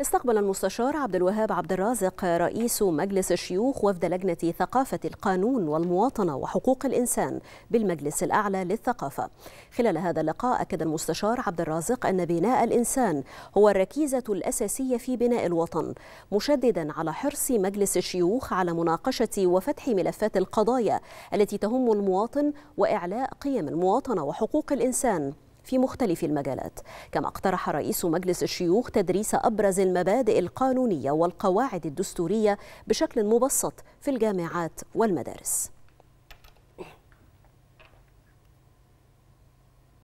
استقبل المستشار عبد الوهاب عبد الرازق رئيس مجلس الشيوخ وفد لجنة ثقافة القانون والمواطنة وحقوق الإنسان بالمجلس الأعلى للثقافة خلال هذا اللقاء أكد المستشار عبد الرازق أن بناء الإنسان هو الركيزة الأساسية في بناء الوطن مشددا على حرص مجلس الشيوخ على مناقشة وفتح ملفات القضايا التي تهم المواطن وإعلاء قيم المواطنة وحقوق الإنسان في مختلف المجالات كما اقترح رئيس مجلس الشيوخ تدريس أبرز المبادئ القانونية والقواعد الدستورية بشكل مبسط في الجامعات والمدارس